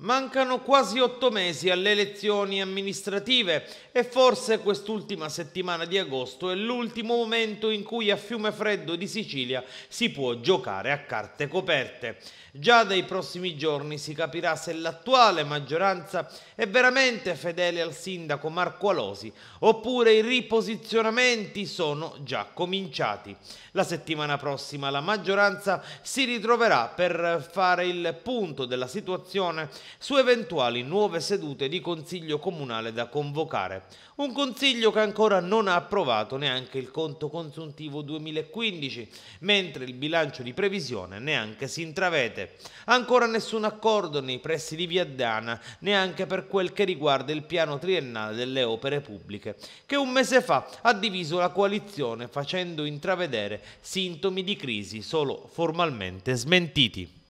Mancano quasi otto mesi alle elezioni amministrative e forse quest'ultima settimana di agosto è l'ultimo momento in cui a fiume freddo di Sicilia si può giocare a carte coperte. Già dai prossimi giorni si capirà se l'attuale maggioranza è veramente fedele al sindaco Marco Alosi oppure i riposizionamenti sono già cominciati. La settimana prossima la maggioranza si ritroverà per fare il punto della situazione su eventuali nuove sedute di Consiglio Comunale da convocare. Un Consiglio che ancora non ha approvato neanche il conto consuntivo 2015, mentre il bilancio di previsione neanche si intravede. Ancora nessun accordo nei pressi di Viaddana, neanche per quel che riguarda il piano triennale delle opere pubbliche, che un mese fa ha diviso la coalizione facendo intravedere sintomi di crisi solo formalmente smentiti.